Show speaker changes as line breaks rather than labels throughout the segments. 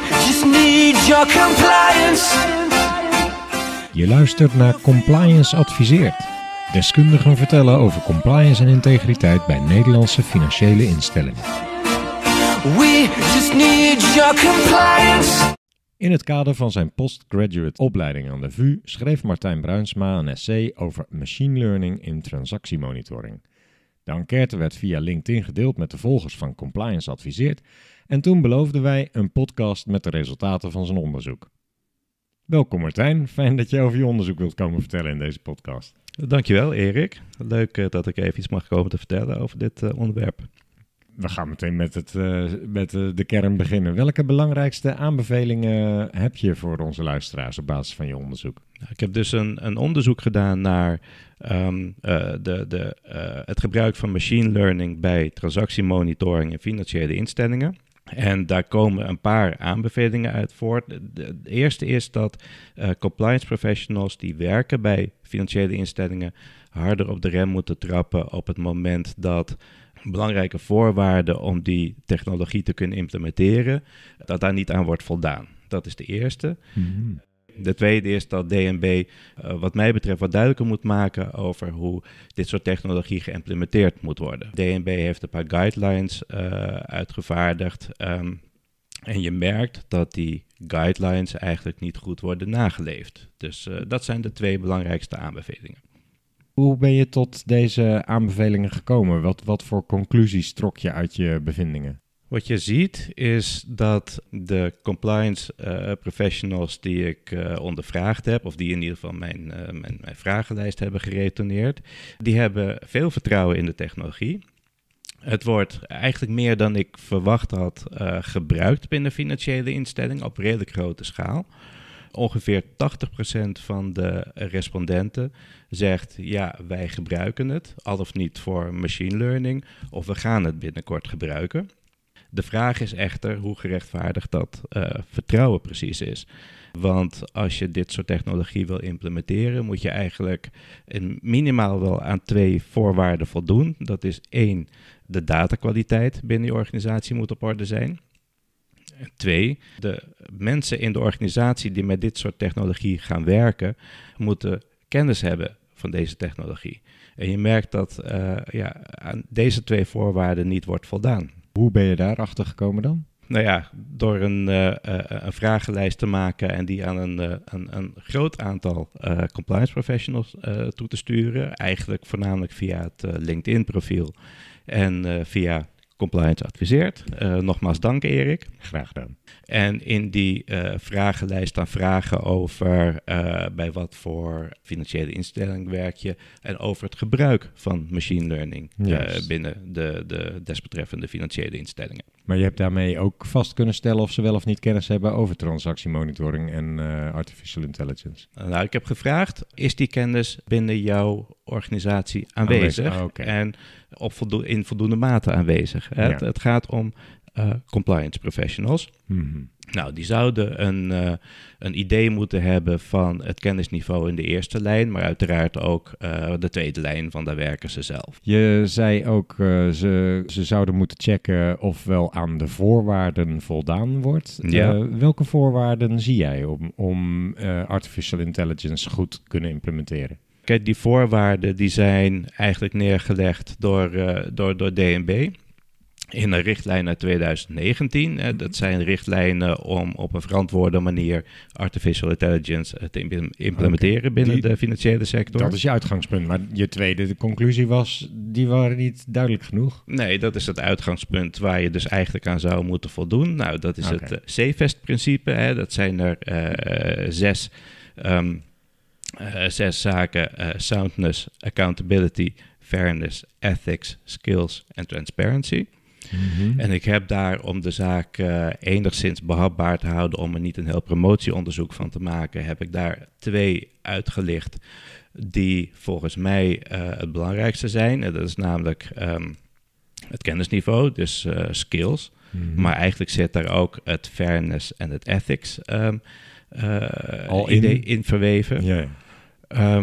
just need your compliance.
Je luistert naar Compliance Adviseert. Deskundigen vertellen over compliance en integriteit bij Nederlandse financiële instellingen. We
just need your compliance.
In het kader van zijn postgraduate opleiding aan de VU schreef Martijn Bruinsma een essay over machine learning in transactiemonitoring. De enquête werd via LinkedIn gedeeld met de volgers van Compliance Adviseert en toen beloofden wij een podcast met de resultaten van zijn onderzoek. Welkom Martijn, fijn dat je over je onderzoek wilt komen vertellen in deze podcast. Dankjewel Erik, leuk eh, dat ik even iets mag komen te vertellen over dit eh, onderwerp. We gaan meteen met, het, eh, met de kern beginnen. Welke belangrijkste aanbevelingen heb je
voor onze luisteraars op basis van je onderzoek? Nou, ik heb dus een, een onderzoek gedaan naar ehm, de, de, het gebruik van machine learning bij transactiemonitoring in financiële instellingen. En daar komen een paar aanbevelingen uit voort. De eerste is dat uh, compliance professionals die werken bij financiële instellingen harder op de rem moeten trappen op het moment dat belangrijke voorwaarden om die technologie te kunnen implementeren, dat daar niet aan wordt voldaan. Dat is de eerste. Mhm. De tweede is dat DNB, eh, wat mij betreft, wat duidelijker moet maken over hoe dit soort technologie geïmplementeerd moet worden. DNB heeft een paar guidelines eh, uitgevaardigd. Ehm, en je merkt dat die guidelines eigenlijk niet goed worden nageleefd. Dus eh, dat zijn de twee belangrijkste aanbevelingen.
Hoe ben je tot deze aanbevelingen gekomen? Wat, wat voor conclusies trok je uit je
bevindingen? Wat je ziet is dat de compliance eh, professionals die ik eh, ondervraagd heb, of die in ieder geval eh, mijn, mijn, vragenlijst hebben geretourneerd, die hebben veel vertrouwen in de technologie. Het wordt eigenlijk meer dan ik verwacht had gebruikt binnen financiële instellingen op redelijk grote schaal. Ongeveer 80% van de respondenten zegt ja, wij gebruiken het, al of niet voor machine learning, of we gaan het binnenkort gebruiken. De vraag is echter hoe gerechtvaardigd dat eh, vertrouwen precies is. Want als je dit soort technologie wil implementeren, moet je eigenlijk minimaal wel aan twee voorwaarden voldoen. Dat is één, de datakwaliteit binnen je organisatie moet op orde zijn. En twee, de mensen in de organisatie die met dit soort technologie gaan werken, moeten kennis hebben van deze technologie. En je merkt dat eh, ja, aan deze twee voorwaarden niet wordt voldaan. Hoe ben je daar achter gekomen dan? Nou ja, door een, eh, eh, een, vragenlijst te maken en die aan een, eh, een, een groot aantal compliance professionals toe te sturen. Eigenlijk voornamelijk via het LinkedIn-profiel en via Compliance Adviseert. nogmaals dank, Erik. Graag gedaan. En in die eh, vragenlijst staan vragen over eh, bij wat voor financiële instelling werk je en over het gebruik van machine learning eh, binnen de, de desbetreffende financiële instellingen.
Maar je hebt daarmee ook vast kunnen stellen of ze wel of niet kennis hebben over transactiemonitoring en
artificial intelligence. Nou, ik heb gevraagd, is die kennis binnen jouw organisatie aanwezig? Ah, en op in voldoende mate aanwezig. het, gaat om eh, compliance professionals. Mhm. Nou, die zouden een, eh, een idee moeten hebben van het kennisniveau in de eerste lijn, maar uiteraard ook eh, de tweede lijn, van daar werken ze zelf.
Je zei ook, uh, ze, ze zouden moeten checken of wel aan de voorwaarden voldaan wordt. Ja. welke voorwaarden zie jij om,
om artificial intelligence goed te kunnen implementeren? Kijk, die voorwaarden die zijn eigenlijk neergelegd door, door, door DNB in een richtlijn uit 2019. Eh, dat mhm. zijn richtlijnen om op een verantwoorde manier artificial intelligence eh, te implementeren binnen de financiële sector. Dat is je uitgangspunt, maar
je tweede conclusie was, die waren niet duidelijk genoeg.
Nee, dat is het uitgangspunt waar je dus eigenlijk aan zou moeten voldoen. Nou, dat is het c CFEST-principe. Eh, dat zijn er zes... Ehm, zes zaken: soundness, accountability, fairness, ethics, skills en transparency. Mhm. En ik heb daar, om de zaak eh, enigszins behapbaar te houden, om er niet een heel promotieonderzoek van te maken, heb ik daar twee uitgelicht die volgens mij eh, het belangrijkste zijn. En dat is namelijk ehm, het kennisniveau, dus eh, skills. Mhm. Maar eigenlijk zit daar ook het fairness en het ethics ehm, in? in? verweven. Yeah.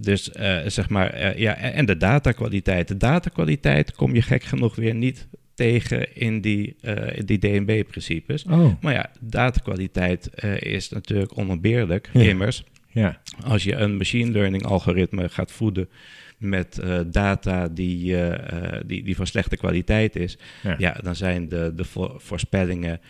Dus eh, zeg maar, eh, ja, en de datakwaliteit. De datakwaliteit kom je gek genoeg weer niet tegen in die, uh, die DNB-principes. Oh. Maar ja, datakwaliteit is natuurlijk onontbeerlijk, immers. Ja. Als je een machine learning algoritme gaat voeden met eh, data die, eh, eh, die, die van slechte kwaliteit is, ja. dan zijn de, de voorspellingen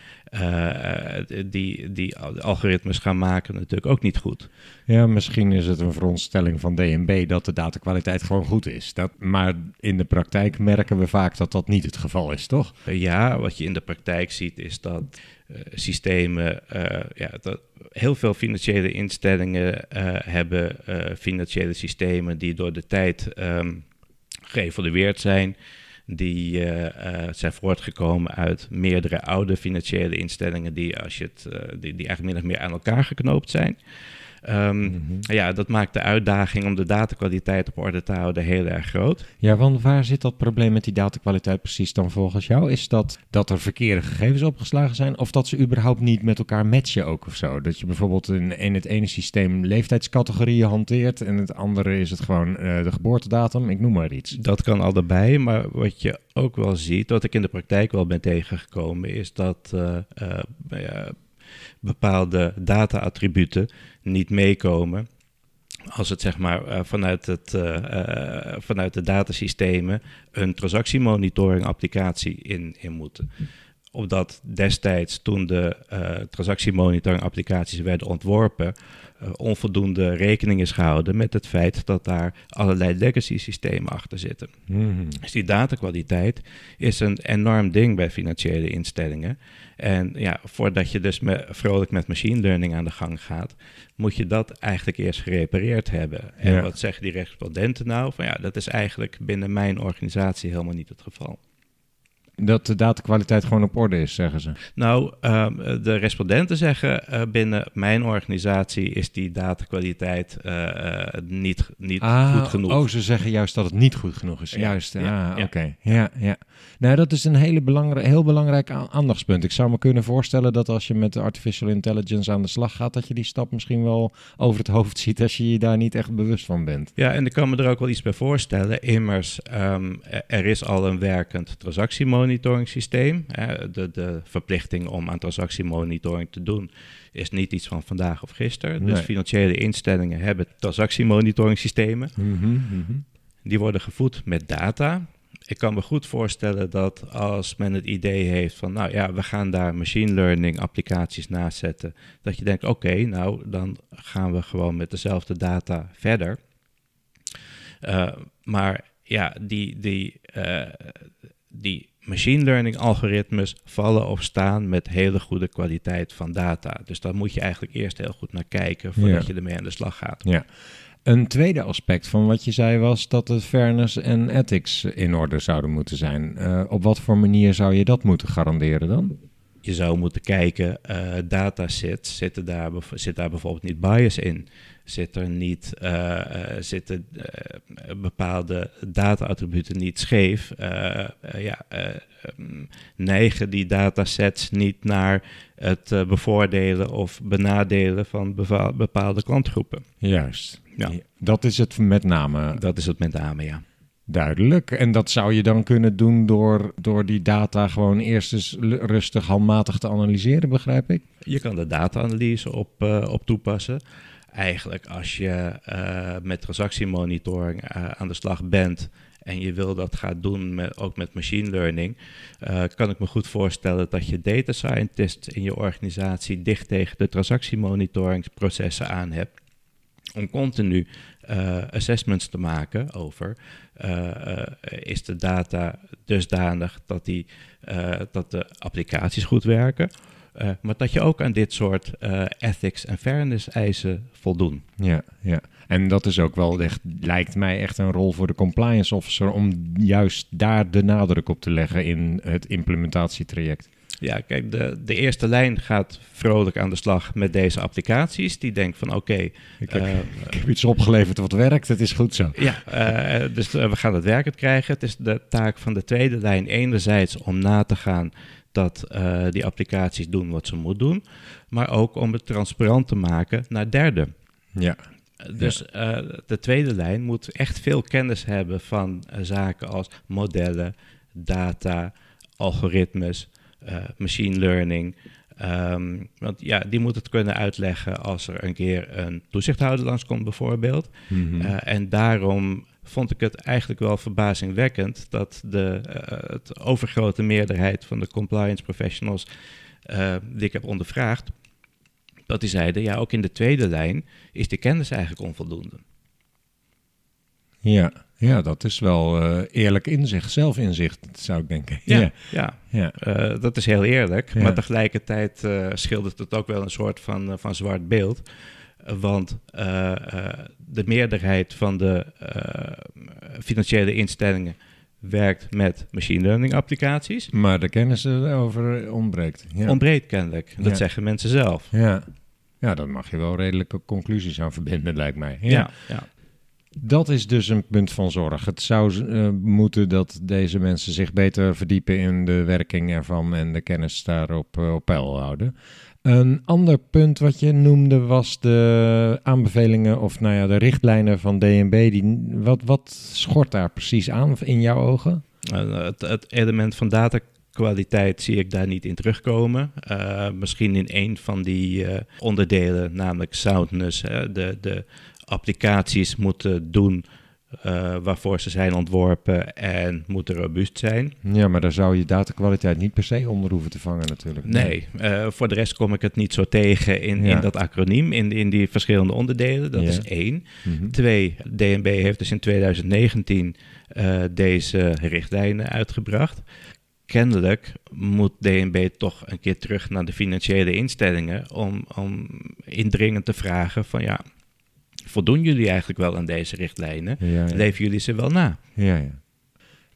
die, die algoritmes gaan maken natuurlijk ook niet goed.
Ja, misschien is het een verontstelling van DNB dat de datakwaliteit gewoon goed is. Dat, maar in de praktijk merken we vaak dat dat niet het geval
is, toch? Ja, wat je in de praktijk ziet is dat eh, systemen. Eh, ja, dat, heel veel financiële instellingen eh, hebben financiële systemen die door de tijd um, zijn die zijn voortgekomen uit meerdere oude financiële instellingen die, als je het, die, die eigenlijk min of meer aan elkaar geknoopt zijn. Ehm, mhm. Ja, dat maakt de uitdaging om de datakwaliteit op orde te houden heel erg groot.
Ja, want waar zit dat probleem met die datakwaliteit precies dan volgens jou? Is dat dat er verkeerde gegevens opgeslagen zijn of dat ze überhaupt niet met elkaar matchen ook of zo? Dat je bijvoorbeeld in, in het ene systeem leeftijdscategorieën hanteert en het andere is het
gewoon eh, de geboortedatum, ik noem maar iets. Dat kan allebei, maar wat je ook wel ziet, wat ik in de praktijk wel ben tegengekomen, is dat eh, eh, bepaalde data-attributen niet meekomen als het zeg maar eh, vanuit, het, eh, eh, vanuit de datasystemen een transactiemonitoring applicatie in, in moeten. Omdat destijds toen de transactiemonitoring applicaties werden ontworpen, eh, onvoldoende rekening is gehouden met het feit dat daar allerlei legacy systemen achter zitten. Hmm. Dus die datakwaliteit is een enorm ding bij financiële instellingen. En ja, voordat je dus me, vrolijk met machine learning aan de gang gaat, moet je dat eigenlijk eerst gerepareerd hebben. En wat zeggen die respondenten nou? Van ja, dat is eigenlijk binnen mijn organisatie helemaal niet het geval
dat de datakwaliteit gewoon op orde is, zeggen ze.
Nou, ehm, de respondenten zeggen eh, binnen mijn organisatie is die datakwaliteit eh, eh, niet, niet ah, goed genoeg. Oh, ze zeggen juist dat het niet goed genoeg is. juist, ah, ja, oké.
Ja, ja. Nou, dat is een hele belangrijke, heel belangrijk aandachtspunt. Ik zou me kunnen voorstellen dat als je met artificial intelligence aan de slag gaat, dat je die stap misschien wel over het hoofd ziet als je je daar niet echt bewust van bent.
Ja, en ik kan me er ook wel iets bij voorstellen. Immers, ehm, er is al een werkend transactiemonitoring systeem. De, de verplichting om aan transactiemonitoring te doen is niet iets van vandaag of gisteren. Dus financiële instellingen hebben transactiemonitoring systemen.
Mhm, mhm.
Die worden gevoed met data ik kan me goed voorstellen dat als men het idee heeft van, nou ja, we gaan daar machine learning applicaties naast zetten, dat je denkt, oké, nou dan gaan we gewoon met dezelfde data verder. Eh, maar ja, die, die, eh, die machine learning algoritmes vallen of staan met hele goede kwaliteit van data. Dus daar moet je eigenlijk eerst heel goed naar kijken voordat je ermee aan de slag gaat. Ja. Een tweede aspect
van wat je zei was dat de fairness en ethics in orde zouden moeten zijn. Eh, op wat voor manier zou je dat moeten garanderen dan?
Je zou moeten kijken, uh, datasets, zit daar, zit daar bijvoorbeeld niet bias in? Zit er niet, eh, zitten bepaalde data-attributen niet scheef? ja, mm, neigen die datasets niet naar het bevoordelen of benadelen van bepaalde klantgroepen?
Juist. Ja, dat is het met name. Dat is het met name, ja. Duidelijk. En dat zou je dan kunnen doen door, door die data gewoon eerst eens rustig handmatig te analyseren, begrijp ik?
Je kan de data-analyse op, eh, op toepassen. Eigenlijk als je eh, met transactiemonitoring eh, aan de slag bent en je wil dat gaan doen met, ook met machine learning, kan ik me goed voorstellen dat je data scientists in je organisatie dicht tegen de transactiemonitoringsprocessen aan hebt om continu eh, assessments te maken over eh, eh, is de data dusdanig dat, die, dat de applicaties goed werken, maar dat je ook aan dit soort ethics en fairness eisen
voldoen. Ja, ja. En dat is ook wel echt, lijkt mij echt een rol voor de compliance officer om juist daar de nadruk op te leggen in
het implementatietraject. Ja, kijk, de, de eerste lijn gaat vrolijk aan de slag met deze applicaties. Die denkt van oké... ik, heb eh,
iets opgeleverd wat werkt, het is goed
zo. Ja, eh, dus eh, we gaan het werkend krijgen. Het is de taak van de tweede lijn enerzijds om na te gaan dat die applicaties doen wat ze moeten doen. Maar ook om het transparant te maken naar derden. Ja. Dus de tweede lijn moet echt veel kennis hebben van zaken als modellen, data, algoritmes, eh, machine learning. Ehm, want ja, die moet het kunnen uitleggen als er een keer een toezichthouder langskomt, bijvoorbeeld. Mhm. Eh, en daarom vond ik het eigenlijk wel verbazingwekkend dat de eh, het overgrote meerderheid van de compliance professionals die ik heb ondervraagd, dat die zeiden, ja, ook in de tweede lijn is de kennis eigenlijk onvoldoende.
Ja, ja, dat is wel uh, eerlijk inzicht, zelfinzicht, zou ik denken. Ja,
ja. ja. Eh, dat is heel eerlijk. Maar tegelijkertijd uh, schildert het ook wel een soort van, van zwart beeld. Want de meerderheid van de financiële instellingen werkt met machine learning applicaties. Maar de kennis erover ontbreekt. Ja. Ontbreekt kennelijk. Dat zeggen mensen zelf. Ja.
Ja, daar mag je wel redelijke conclusies aan verbinden, lijkt mij. ja, ja dat is dus een punt van zorg. Het zou eh, moeten dat deze mensen zich beter verdiepen in de werking ervan en de kennis daarop eh, op peil houden. Een ander punt wat je noemde was de aanbevelingen of nou ja, de richtlijnen van DNB. Die, wat, wat schort daar precies aan in jouw ogen?
Eh, het, het, element van datakwaliteit zie ik daar niet in terugkomen. misschien in een van die onderdelen, namelijk soundness, hè, de, de applicaties moeten doen eh, waarvoor ze zijn ontworpen en moeten robuust zijn.
Ja, maar daar zou je datakwaliteit niet
per se onder hoeven te vangen natuurlijk. Nee, eh, voor de rest kom ik het niet zo tegen in, in dat acroniem, in, in die verschillende onderdelen. Dat is één. Mhm. Twee, DNB heeft dus in 2019 eh, deze richtlijnen uitgebracht. Kennelijk moet DNB toch een keer terug naar de financiële instellingen om, om indringend te vragen van ja, voldoen jullie eigenlijk wel aan deze richtlijnen? Ja, Leven jullie ze wel na? Ja, ja.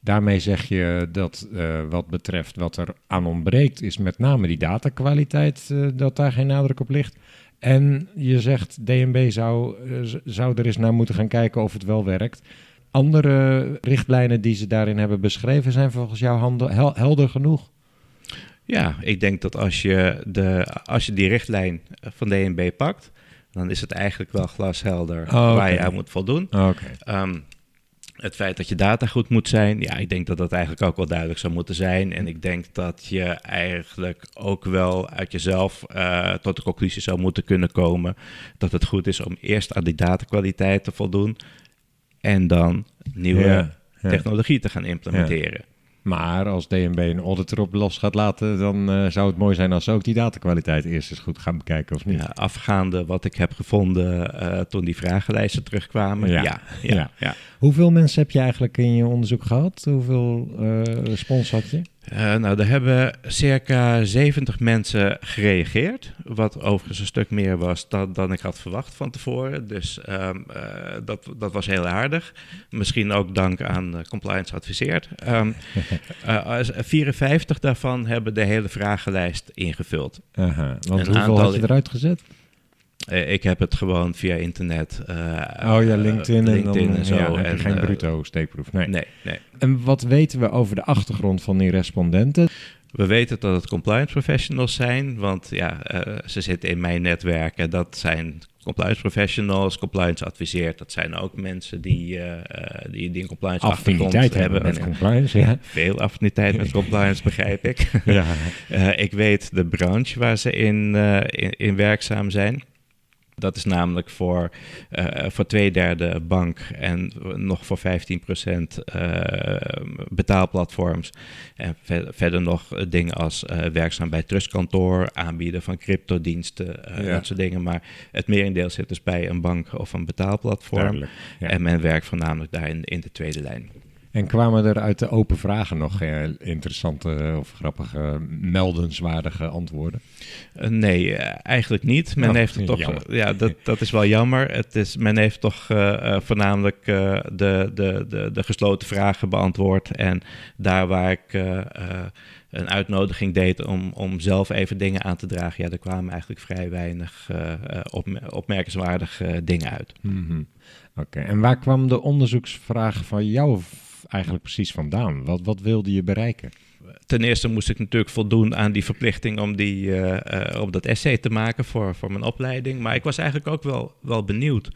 Daarmee zeg je dat eh, wat
betreft wat er aan ontbreekt, is met name die datakwaliteit, uh, dat daar geen nadruk op ligt. En je zegt DNB zou, eh, zou er eens naar moeten gaan kijken of het wel werkt. Andere richtlijnen die ze daarin hebben beschreven zijn volgens jou handel, helder genoeg?
Ja, ik denk dat als je, de, als je die richtlijn van DNB pakt dan is het eigenlijk wel glashelder oh, waar je aan moet voldoen. Oh, ehm, het feit dat je data goed moet zijn, ja, ik denk dat dat eigenlijk ook wel duidelijk zou moeten zijn. En ik denk dat je eigenlijk ook wel uit jezelf eh, tot de conclusie zou moeten kunnen komen dat het goed is om eerst aan die datakwaliteit te voldoen en dan nieuwe technologie te gaan implementeren. Maar als DNB een
auditor op los gaat laten, dan eh, zou het mooi zijn als ze ook die datakwaliteit eerst eens goed gaan bekijken of niet.
Ja, afgaande wat ik heb gevonden eh, toen die vragenlijsten terugkwamen. Ja. Ja, ja. ja,
Hoeveel mensen heb je eigenlijk in je onderzoek gehad? Hoeveel uh, eh, respons had je?
Eh, nou, daar hebben circa 70 mensen gereageerd. Wat overigens een stuk meer was dan, dan ik had verwacht van tevoren. Dus ehm, eh, dat, dat was heel aardig. Misschien ook dank aan eh, Compliance Adviseert. 54 ehm, daarvan hebben de hele vragenlijst ingevuld. Aha, want hoeveel had je eruit gezet? Eh, ik heb het gewoon via internet. Uh, oh ja, LinkedIn, en, zo. en, geen eh, bruto steekproef. Nee. nee.
En wat weten we over de achtergrond van die respondenten?
We weten dat het compliance professionals zijn, want ja, ze zitten in mijn netwerken. dat zijn compliance professionals, compliance adviseert. Dat zijn ook mensen die, uh, die, die, een compliance affiniteit hebben met en, compliance. Ja. Veel affiniteit met compliance, begrijp ik. Ja. ik weet de branche waar ze in, in, in, werkzaam zijn. Dat is namelijk voor, eh, voor twee derde bank en nog voor 15% uh, eh, betaalplatforms. En verder nog eh, dingen als werkzaam bij trustkantoor, aanbieden van cryptodiensten, ja. dat soort dingen. Maar het merendeel zit dus bij een bank of een betaalplatform. Ja. En men werkt voornamelijk daar in de tweede lijn. En kwamen er uit de open vragen nog eh, interessante of grappige, meldenswaardige antwoorden? Eh, nee, eh, eigenlijk niet. Men oh, heeft toch. Ja, dat, dat is wel jammer. Het is, men heeft toch voornamelijk de, de, de, de, gesloten vragen beantwoord. En daar waar ik. een uitnodiging deed om, om zelf even dingen aan te dragen. Ja, er kwamen eigenlijk vrij weinig op, opmerkenswaardige dingen uit. Mhm. Oké, en waar kwam de
onderzoeksvraag van jou eigenlijk precies vandaan? Wat, wat wilde je bereiken?
Ten eerste moest ik natuurlijk voldoen aan die verplichting om, die, eh, eh, om dat essay te maken voor, voor mijn opleiding. Maar ik was eigenlijk ook wel, wel benieuwd.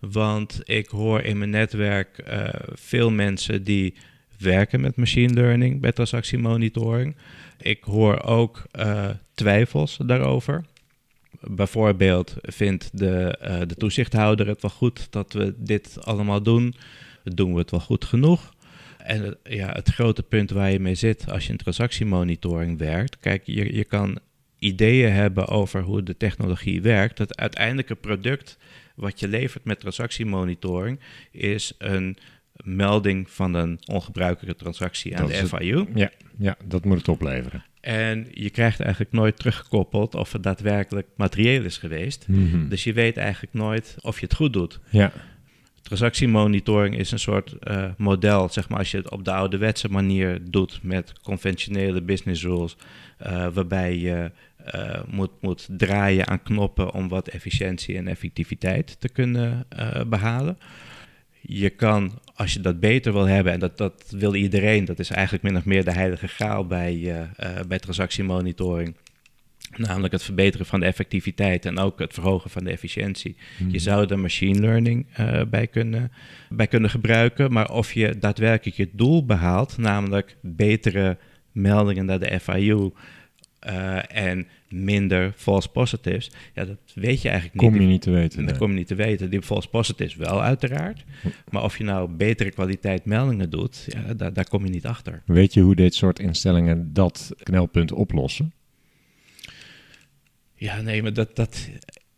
Want ik hoor in mijn netwerk eh, veel mensen die werken met machine learning bij transactiemonitoring. Ik hoor ook twijfels daarover bijvoorbeeld vindt de, de toezichthouder het wel goed dat we dit allemaal doen? Doen we het wel goed genoeg? en ja, het grote punt waar je mee zit als je in transactiemonitoring werkt. Kijk, je, je kan ideeën hebben over hoe de technologie werkt. Het uiteindelijke product wat je levert met transactiemonitoring is een melding van een ongebruikelijke transactie aan de FIU. ja, ja, dat moet het opleveren. En je krijgt eigenlijk nooit teruggekoppeld of het daadwerkelijk materieel is geweest. Mhm. Dus je weet eigenlijk nooit of je het goed doet. Ja. Transactiemonitoring is een soort eh, model, zeg maar, als je het op de ouderwetse manier doet met conventionele business rules, eh, waarbij je eh, moet, moet draaien aan knoppen om wat efficiëntie en effectiviteit te kunnen behalen. Je kan, als je dat beter wil hebben, en dat, dat wil iedereen, dat is eigenlijk min of meer de heilige graal bij, bij transactiemonitoring, Namelijk het verbeteren van de effectiviteit en ook het verhogen van de efficiëntie. Je mhm. zou er machine learning eh, bij, kunnen, bij kunnen gebruiken. Maar of je daadwerkelijk je doel behaalt, namelijk betere meldingen naar de FIU. Eh, en minder false positives. Ja, dat weet je eigenlijk niet. Kom je niet te weten. Dat kom je niet te weten. Die false positives wel, uiteraard. Hm. Maar of je nou betere kwaliteit meldingen doet, ja, daar, daar kom je niet achter.
Weet je hoe dit soort instellingen dat knelpunt oplossen?
Ja, nee, maar dat, dat,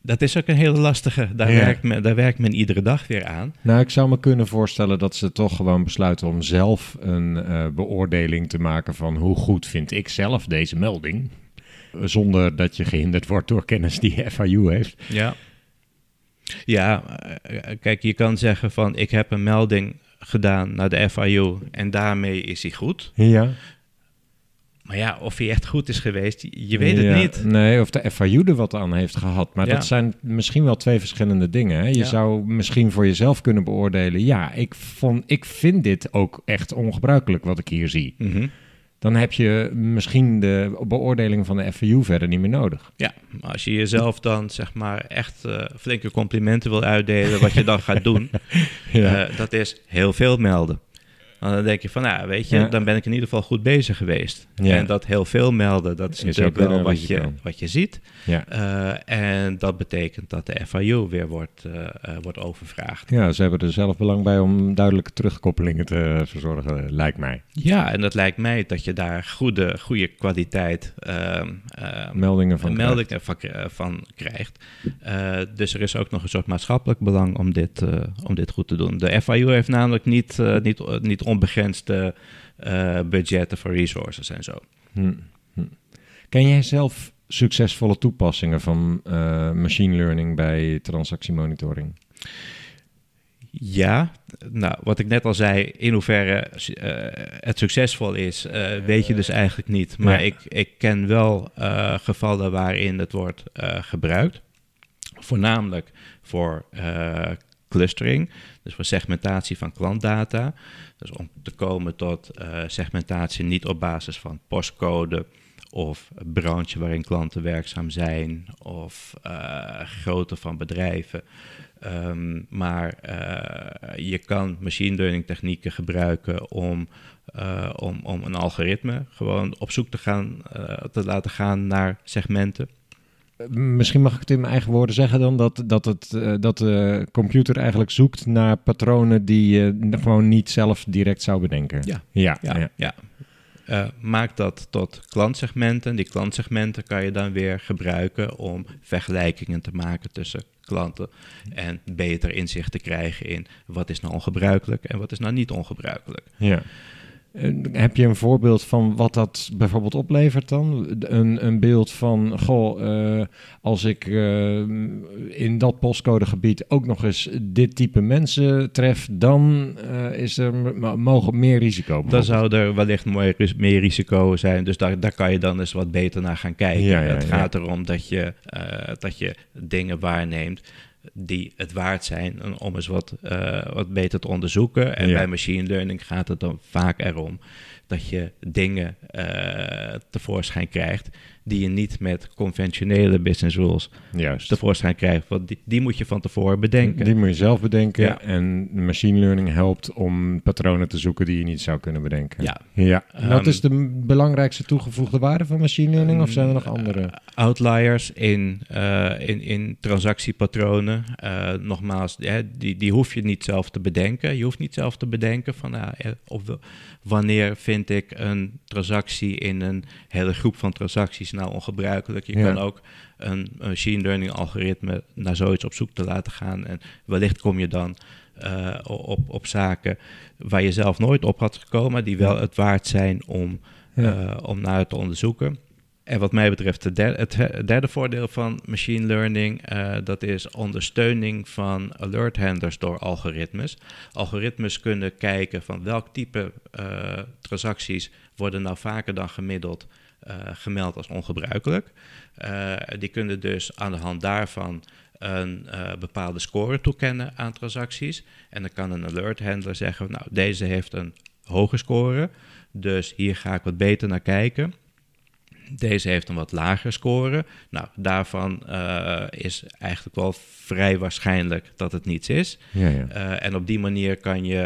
dat is ook een hele lastige. Daar, werkt men, daar werkt men iedere dag weer aan.
Nou, ik zou me kunnen voorstellen dat ze toch gewoon besluiten om zelf een eh, beoordeling te maken van hoe goed
vind ik zelf deze melding.
Eh, zonder dat je gehinderd wordt door kennis die FIU heeft.
Ja. Ja, eh, kijk, je kan zeggen van ik heb een melding gedaan naar de FIU en daarmee is hij goed. Ja. Maar ja, of hij echt goed is geweest, je weet het niet.
Nee, of de FIU er wat aan heeft gehad. Maar dat zijn misschien wel twee verschillende dingen. Hè? Je zou misschien voor jezelf kunnen beoordelen... ja, ik, vond, ik vind dit ook echt ongebruikelijk wat ik hier zie. Mhm. Dan heb je
misschien de beoordeling van de FIU verder niet meer nodig. Ja, maar als je jezelf dan zeg maar echt eh, flinke complimenten wil uitdelen... wat je dan gaat doen, eh, dat is heel veel melden dan denk je van, nou weet je, dan ben ik in ieder geval goed bezig geweest. En dat heel veel melden, dat is, is natuurlijk wel wat je, wat je ziet. Eh, en dat betekent dat de FIU weer wordt, eh, eh, wordt overvraagd.
Ja, ze hebben er zelf belang bij om duidelijke terugkoppelingen te verzorgen, lijkt mij. Ja,
en dat lijkt mij dat je daar goede, goede kwaliteit ehm, ehm, meldingen van meldingen krijgt. Van, krijgt. dus er is ook nog een soort maatschappelijk belang om dit, om dit goed te doen. De FIU heeft namelijk niet, niet, niet onbegrensde eh, budgetten voor resources en zo.
Hm, hm. Ken jij zelf succesvolle toepassingen van eh, machine
learning bij transactiemonitoring? Ja, nou, wat ik net al zei, in hoeverre eh, het succesvol is, weet je dus eigenlijk niet. Maar ik, ik ken wel gevallen waarin het wordt gebruikt. Voornamelijk voor clustering, dus voor segmentatie van klantdata. Dus om te komen tot eh, segmentatie niet op basis van postcode of branche waarin klanten werkzaam zijn of eh, grootte van bedrijven. Ehm, maar eh, je kan machine learning technieken gebruiken om, om, om een algoritme gewoon op zoek te, gaan, te laten gaan naar segmenten
misschien mag ik het in mijn eigen woorden zeggen dan, dat, dat, het, eh, dat de computer eigenlijk zoekt naar patronen die je gewoon niet zelf direct zou bedenken. Ja, ja,
ja. Eh, maak dat tot klantsegmenten. Die klantsegmenten kan je dan weer gebruiken om vergelijkingen te maken tussen klanten en beter inzicht te krijgen in wat is nou ongebruikelijk en wat is nou niet ongebruikelijk. Ja.
Eh, heb je een voorbeeld van wat dat bijvoorbeeld oplevert dan? Een, een beeld van, goh, eh, als ik eh, in dat postcodegebied ook nog eens dit type mensen tref, dan is er mogen meer risico. Dan zou
er wellicht meer risico zijn, dus daar, daar kan je dan eens wat beter naar gaan kijken. Ja, het gaat erom dat je, dat je dingen waarneemt die het waard zijn om eens wat, eh, wat beter te onderzoeken. En bij machine learning gaat het dan vaak erom dat je dingen eh, tevoorschijn krijgt die je niet met conventionele business rules Juist. tevoorschijn krijgt. Want die, die moet je van tevoren bedenken. Die moet je zelf bedenken. En machine learning
helpt om patronen te zoeken die je niet zou kunnen bedenken. Ja. ja. En ehm, wat is de belangrijkste toegevoegde waarde van machine learning? Of zijn er nog eh, andere?
outliers in, eh, in, in transactiepatronen. Eh, nogmaals, die, die hoef je niet zelf te bedenken. Je hoeft niet zelf te bedenken van nou, of, wanneer vind ik een transactie in een hele groep van transacties ongebruikelijk. Je kan ook een machine learning algoritme naar zoiets op zoek te laten gaan. En wellicht kom je dan eh, op, op zaken waar je zelf nooit op had gekomen, die wel het waard zijn om, eh, om naar te onderzoeken. En wat mij betreft de derde, het derde voordeel van machine learning, eh, dat is ondersteuning van alert handlers door algoritmes. Algoritmes kunnen kijken van welk type transacties worden nou vaker dan gemiddeld eh, gemeld als ongebruikelijk. Eh, die kunnen dus aan de hand daarvan een eh, bepaalde score toekennen aan transacties. En dan kan een alert handler zeggen, nou deze heeft een hoge score, dus hier ga ik wat beter naar kijken. Deze heeft een wat lager score. Nou, daarvan is eigenlijk wel vrij waarschijnlijk dat het niets is. Ja, ja. en op die manier kan je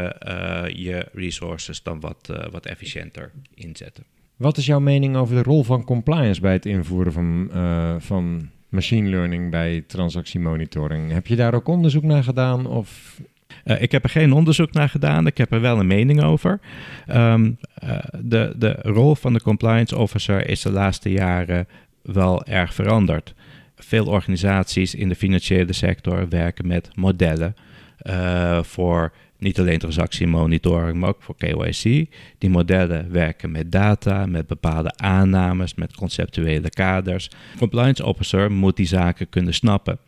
je resources dan wat, wat efficiënter inzetten.
Wat is jouw mening over de rol van compliance bij het invoeren van, eh, van machine learning bij
transactiemonitoring? Heb je daar ook onderzoek naar gedaan? Of eh, ik heb er geen onderzoek naar gedaan, ik heb er wel een mening over. Ehm, eh, de, de rol van de compliance officer is de laatste jaren wel erg veranderd. Veel organisaties in de financiële sector werken met modellen voor niet alleen transactiemonitoring, maar ook voor KYC. Die modellen werken met data, met bepaalde aannames, met conceptuele kaders. Compliance officer moet die zaken kunnen snappen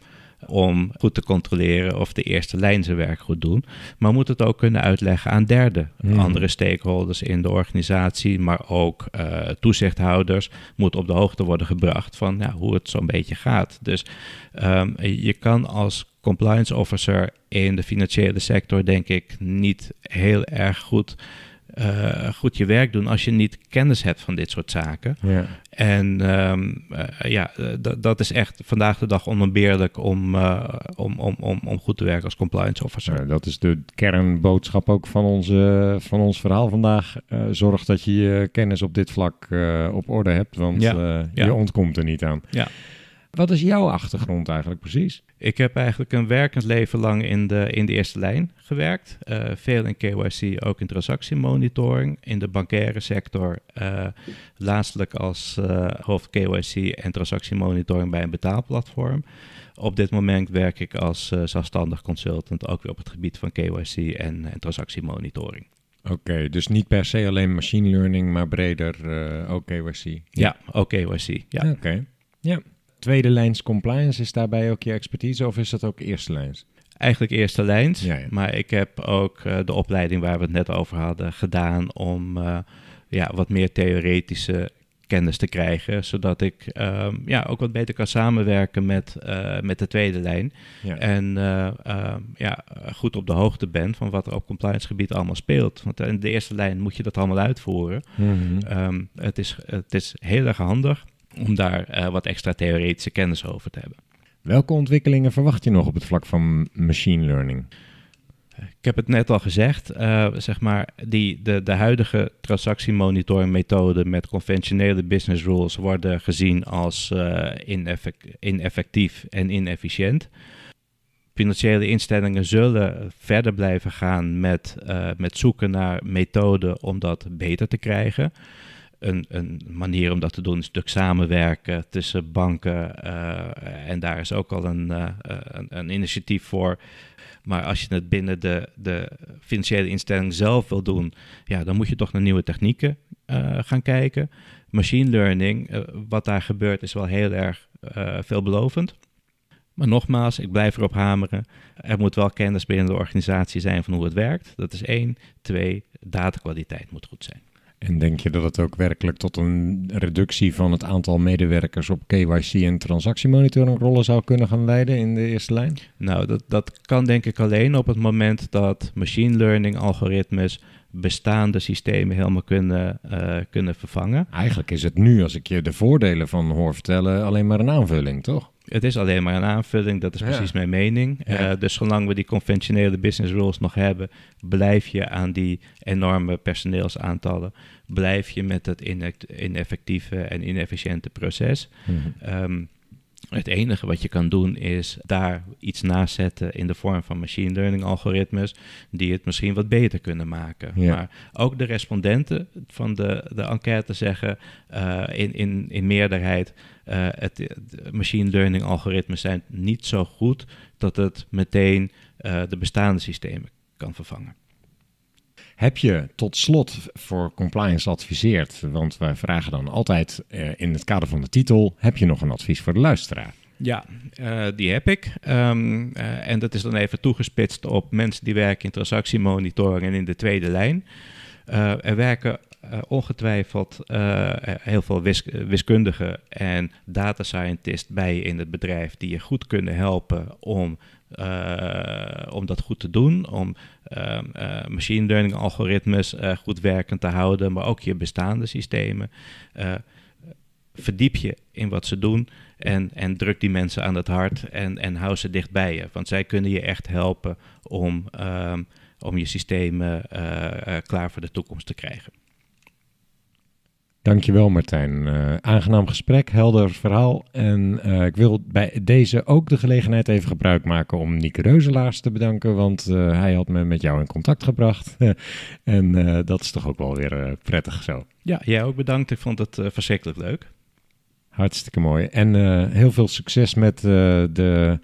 om goed te controleren of de eerste lijn zijn werk goed doen. Maar moet het ook kunnen uitleggen aan derden. Hmm. Andere stakeholders in de organisatie, maar ook eh, toezichthouders, moet op de hoogte worden gebracht van ja, hoe het zo'n beetje gaat. Dus ehm, je kan als compliance officer in de financiële sector, denk ik, niet heel erg goed, eh, goed je werk doen als je niet kennis hebt van dit soort zaken. Ja. En ehm, eh, ja, eh, dat is echt vandaag de dag onontbeerlijk om, om, om, om, om goed te werken als compliance officer. Ja, dat is de kernboodschap
ook van, onze, van ons verhaal vandaag. zorg dat je je kennis op dit vlak op
orde hebt, want je ontkomt er niet aan. Ja. Wat is jouw achtergrond eigenlijk precies? Ik heb eigenlijk een werkend leven lang in de, in de eerste lijn gewerkt. Eh, veel in KYC, ook in transactiemonitoring, in de bankaire sector. Uh, laatstelijk als uh, hoofd KYC en transactiemonitoring bij een betaalplatform. Op dit moment werk ik als zelfstandig consultant ook weer op het gebied van KYC en, transactiemonitoring. Oké, dus niet per se alleen machine learning, maar breder ook KYC. Ja, ook KYC. Ja. Oké,
ja tweede lijns compliance, is daarbij ook je expertise of is dat ook eerste lijns?
Eigenlijk eerste lijns, maar ik heb ook eh, de opleiding waar we het net over hadden gedaan om eh, ja, wat meer theoretische kennis te krijgen, zodat ik ehm, ja, ook wat beter kan samenwerken met, eh, met de tweede lijn. En ehm, ja, goed op de hoogte ben van wat er op compliance gebied allemaal speelt. Want in de eerste lijn moet je dat allemaal uitvoeren. Mhm. Ehm, het, is, het is heel erg handig om daar eh, wat extra theoretische kennis over te hebben.
Welke ontwikkelingen verwacht je nog op het vlak van machine learning?
Ik heb het net al gezegd, eh, zeg maar, die, de, de huidige transactiemonitoringmethode met conventionele business rules worden gezien als uh, eh, ineffect, ineffectief en inefficiënt. Financiële instellingen zullen verder blijven gaan met, met zoeken naar methoden om dat beter te krijgen een, een manier om dat te doen is stuk samenwerken tussen banken. Eh, en daar is ook al eh, een, een, initiatief voor. Maar als je het binnen de, de financiële instelling zelf wil doen, ja, dan moet je toch naar nieuwe technieken eh, gaan kijken. Machine learning, wat daar gebeurt, is wel heel erg veelbelovend. Maar nogmaals, ik blijf erop hameren. Er moet wel kennis binnen de organisatie zijn van hoe het werkt. Dat is één. Twee, datakwaliteit moet goed zijn.
En denk je dat het ook werkelijk tot een
reductie van het aantal medewerkers op KYC
en rollen zou kunnen gaan leiden
in de eerste lijn? Nou, dat, dat kan denk ik alleen op het moment dat machine learning algoritmes bestaande systemen helemaal kunnen, eh, kunnen vervangen. Eigenlijk is het nu, als ik je de voordelen van hoor vertellen, alleen maar een aanvulling, toch? Het is alleen maar een aanvulling, dat is precies mijn mening. Eh, dus zolang we die conventionele business rules nog hebben, blijf je aan die enorme personeelsaantallen, blijf je met dat ineffectieve en inefficiënte proces. Mhm. Ehm, het enige wat je kan doen is daar iets naast zetten in de vorm van machine learning algoritmes, die het misschien wat beter kunnen maken. Maar ook de respondenten van de, de enquête zeggen eh, in, in, in meerderheid eh, het, machine learning algoritmes zijn niet zo goed dat het meteen eh, de bestaande systemen kan vervangen. Heb je tot slot voor compliance adviseerd, want wij vragen dan altijd
eh, in het kader van de titel, heb je nog een advies voor de luisteraar?
Ja, die heb ik. Ehm, en dat is dan even toegespitst op mensen die werken in transactiemonitoring en in de tweede lijn. er werken uh, ongetwijfeld eh, heel veel eh, wiskundigen en data scientists bij je in het bedrijf die je goed kunnen helpen om, om dat goed te doen, om ehm, machine learning algoritmes goed werkend te houden, maar ook je bestaande systemen. verdiep je in wat ze doen en, en druk die mensen aan het hart en, en hou ze dicht bij je, want zij kunnen je echt helpen om ehm, om je systemen klaar voor de toekomst te krijgen.
Dankjewel Martijn. Eh, aangenaam gesprek, helder verhaal. En eh, ik wil bij deze ook de gelegenheid even gebruik maken om Nieke Reuzelaars te bedanken, want eh, hij had me met jou in contact gebracht. en dat is toch ook wel weer prettig zo.
Ja, jij ook bedankt. Ik vond het verschrikkelijk leuk.
Hartstikke mooi. En heel veel succes met de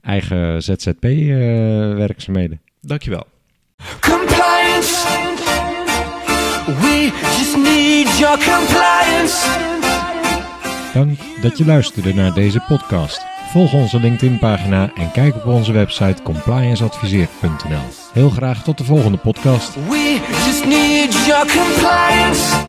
eigen ZZP-werkzaamheden. Dankjewel.
Compliance. We just need your compliance.
Dank dat je luisterde naar deze podcast. Volg onze LinkedIn-pagina en kijk op onze website complianceadviseer.nl. Heel graag tot de volgende podcast.
We just need your compliance.